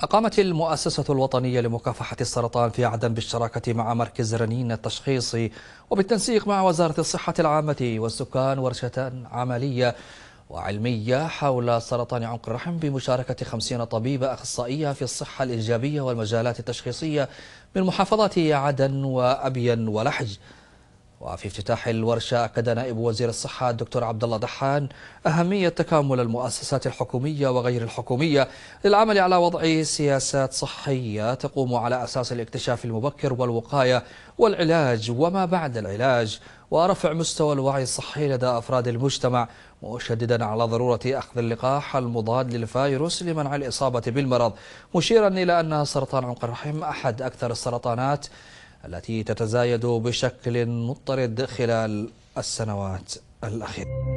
أقامت المؤسسة الوطنية لمكافحة السرطان في عدن بالشراكة مع مركز رنين التشخيصي وبالتنسيق مع وزارة الصحة العامة والسكان ورشة عملية وعلمية حول سرطان عنق الرحم بمشاركة خمسين طبيبة أخصائية في الصحة الإيجابية والمجالات التشخيصية من محافظات عدن وأبين ولحج وفي افتتاح الورشة أكد نائب وزير الصحة الدكتور عبد الله دحان أهمية تكامل المؤسسات الحكومية وغير الحكومية للعمل على وضع سياسات صحية تقوم على أساس الاكتشاف المبكر والوقاية والعلاج وما بعد العلاج ورفع مستوى الوعي الصحي لدى أفراد المجتمع مشددا على ضرورة أخذ اللقاح المضاد للفيروس لمنع الإصابة بالمرض مشيرا إلى أن سرطان عنق الرحم أحد أكثر السرطانات التي تتزايد بشكل مضطرد خلال السنوات الأخيرة